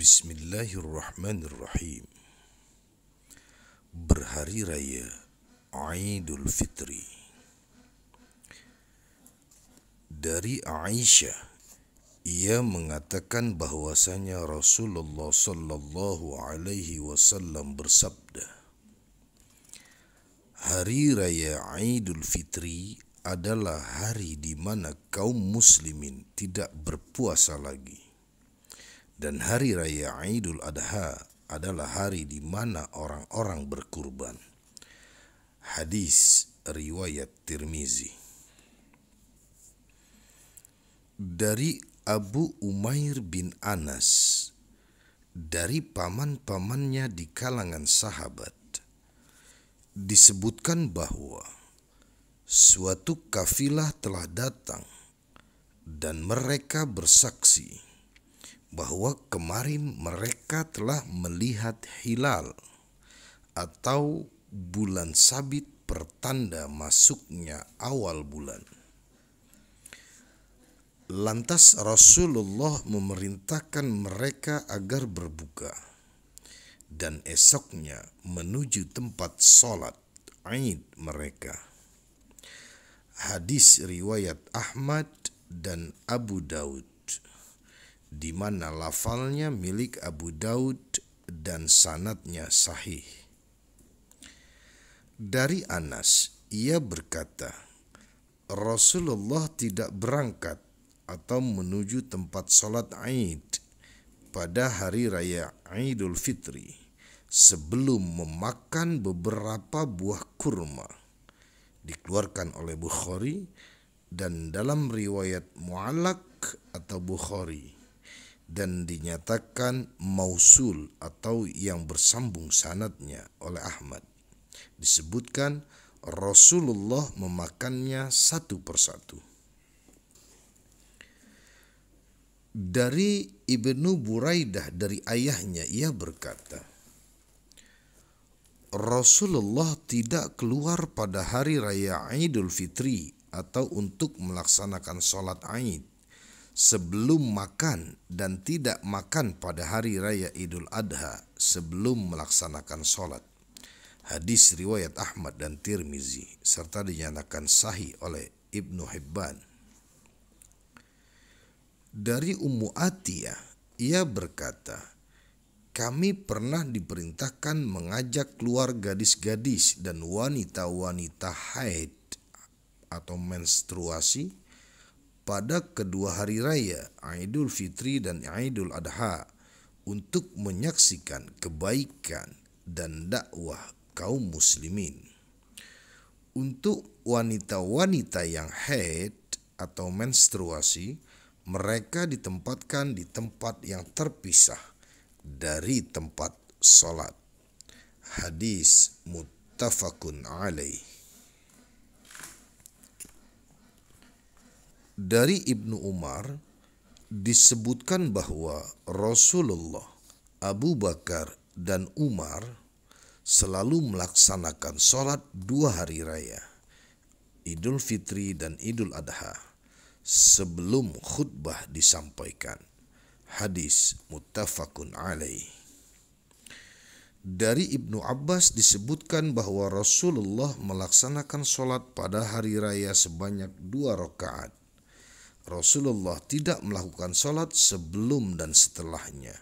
Bismillahirrahmanirrahim. Berhari Raya Aidul Fitri. Dari Aisyah, ia mengatakan bahwasanya Rasulullah sallallahu alaihi wasallam bersabda, Hari Raya Aidul Fitri adalah hari di mana kaum muslimin tidak berpuasa lagi dan hari raya Idul Adha adalah hari di mana orang-orang berkurban. Hadis riwayat Tirmizi. Dari Abu Umair bin Anas dari paman-pamannya di kalangan sahabat disebutkan bahwa suatu kafilah telah datang dan mereka bersaksi bahwa kemarin mereka telah melihat hilal atau bulan sabit pertanda masuknya awal bulan. Lantas Rasulullah memerintahkan mereka agar berbuka dan esoknya menuju tempat sholat Aid mereka. Hadis riwayat Ahmad dan Abu Daud di mana lafalnya milik Abu Daud dan sanatnya sahih. Dari Anas, ia berkata, Rasulullah tidak berangkat atau menuju tempat sholat Aid pada hari raya Idul Fitri sebelum memakan beberapa buah kurma. Dikeluarkan oleh Bukhari dan dalam riwayat Mu'alak atau Bukhari dan dinyatakan mausul atau yang bersambung sanatnya oleh Ahmad. Disebutkan Rasulullah memakannya satu persatu. Dari Ibnu Buraidah dari ayahnya ia berkata, Rasulullah tidak keluar pada hari raya Idul Fitri atau untuk melaksanakan sholat Aid sebelum makan dan tidak makan pada hari raya Idul Adha sebelum melaksanakan sholat. Hadis riwayat Ahmad dan Tirmizi serta dinyatakan sahih oleh Ibnu Hibban. Dari Ummu Atiyah, ia berkata, kami pernah diperintahkan mengajak keluar gadis-gadis dan wanita-wanita haid atau menstruasi pada kedua hari raya Idul Fitri dan Idul Adha untuk menyaksikan kebaikan dan dakwah kaum muslimin. Untuk wanita-wanita yang haid atau menstruasi, mereka ditempatkan di tempat yang terpisah dari tempat sholat. Hadis muttafaqun alaih. dari Ibnu Umar disebutkan bahwa Rasulullah, Abu Bakar, dan Umar selalu melaksanakan sholat dua hari raya, Idul Fitri dan Idul Adha, sebelum khutbah disampaikan. Hadis muttafaqun alaih. Dari Ibnu Abbas disebutkan bahwa Rasulullah melaksanakan sholat pada hari raya sebanyak dua rakaat Rasulullah tidak melakukan sholat sebelum dan setelahnya.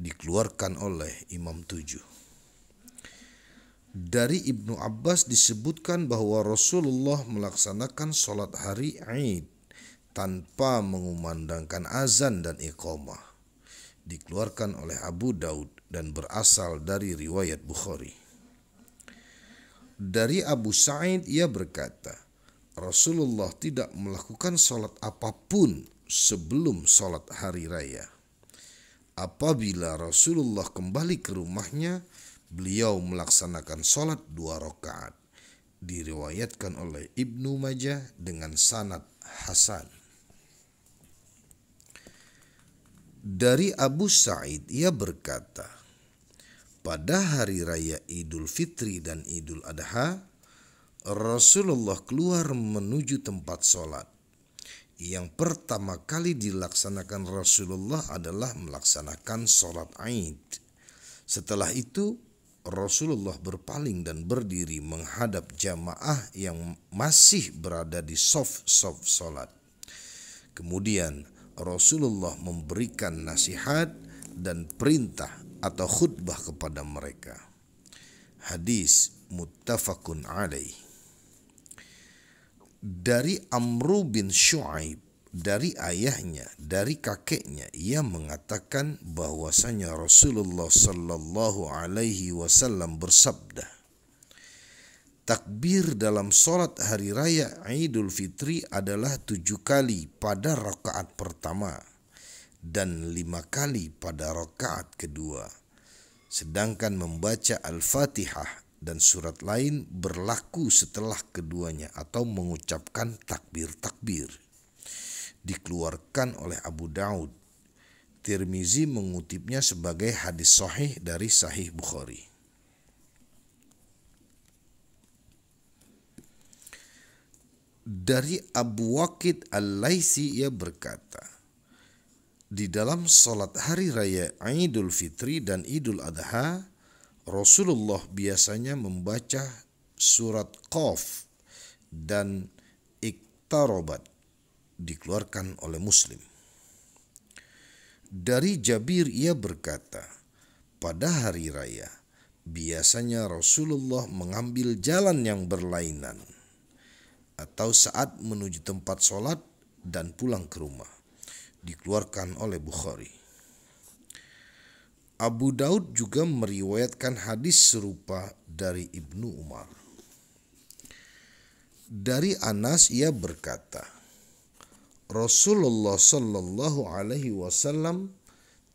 Dikeluarkan oleh Imam Tujuh. Dari Ibnu Abbas disebutkan bahwa Rasulullah melaksanakan sholat hari Eid tanpa mengumandangkan azan dan iqamah. Dikeluarkan oleh Abu Daud dan berasal dari riwayat Bukhari. Dari Abu Sa'id ia berkata, Rasulullah tidak melakukan sholat apapun sebelum sholat hari raya. Apabila Rasulullah kembali ke rumahnya, beliau melaksanakan sholat dua rakaat. Diriwayatkan oleh Ibnu Majah dengan sanad Hasan. Dari Abu Sa'id ia berkata, pada hari raya Idul Fitri dan Idul Adha, Rasulullah keluar menuju tempat sholat. Yang pertama kali dilaksanakan Rasulullah adalah melaksanakan sholat Aid. Setelah itu, Rasulullah berpaling dan berdiri menghadap jamaah yang masih berada di soft-soft sholat. Kemudian, Rasulullah memberikan nasihat dan perintah atau khutbah kepada mereka. Hadis muttafaqun alaih dari Amru bin Shu'aib dari ayahnya, dari kakeknya, ia mengatakan bahwasanya Rasulullah Sallallahu Alaihi Wasallam bersabda, takbir dalam solat hari raya Idul Fitri adalah tujuh kali pada rakaat pertama dan lima kali pada rakaat kedua. Sedangkan membaca Al-Fatihah dan surat lain berlaku setelah keduanya atau mengucapkan takbir-takbir. Dikeluarkan oleh Abu Daud. Tirmizi mengutipnya sebagai hadis sahih dari Sahih Bukhari. Dari Abu Waqid Al-Laisi ia berkata, di dalam salat hari raya Idul Fitri dan Idul Adha, Rasulullah biasanya membaca surat Qaf dan Iktarobat dikeluarkan oleh Muslim. Dari Jabir ia berkata, pada hari raya biasanya Rasulullah mengambil jalan yang berlainan atau saat menuju tempat sholat dan pulang ke rumah dikeluarkan oleh Bukhari. Abu Daud juga meriwayatkan hadis serupa dari Ibnu Umar. Dari Anas ia berkata, Rasulullah Shallallahu Alaihi Wasallam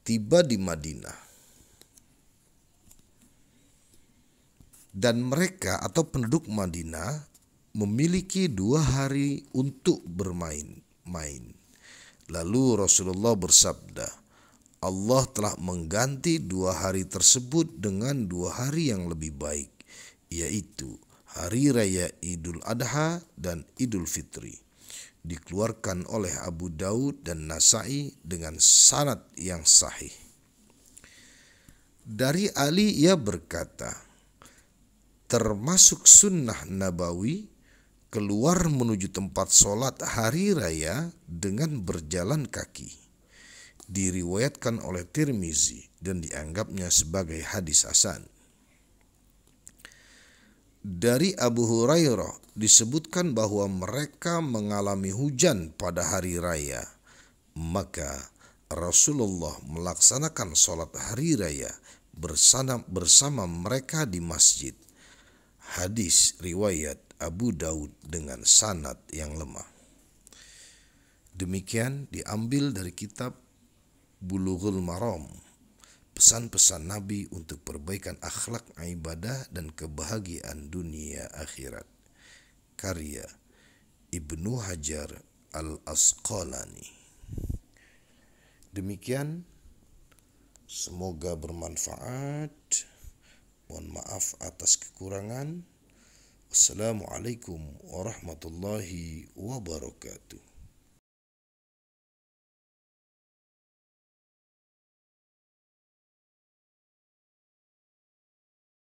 tiba di Madinah dan mereka atau penduduk Madinah memiliki dua hari untuk bermain-main. Lalu Rasulullah bersabda, Allah telah mengganti dua hari tersebut dengan dua hari yang lebih baik, yaitu Hari Raya Idul Adha dan Idul Fitri. Dikeluarkan oleh Abu Daud dan Nasai dengan sanad yang sahih. Dari Ali ia berkata, termasuk sunnah nabawi keluar menuju tempat sholat hari raya dengan berjalan kaki diriwayatkan oleh Tirmizi dan dianggapnya sebagai hadis hasan. Dari Abu Hurairah disebutkan bahwa mereka mengalami hujan pada hari raya. Maka Rasulullah melaksanakan sholat hari raya bersama, bersama mereka di masjid. Hadis riwayat Abu Daud dengan sanad yang lemah. Demikian diambil dari kitab Bulughul Maram pesan-pesan Nabi untuk perbaikan akhlak ibadah dan kebahagiaan dunia akhirat karya Ibnu Hajar Al-Asqalani demikian semoga bermanfaat mohon maaf atas kekurangan Assalamualaikum warahmatullahi wabarakatuh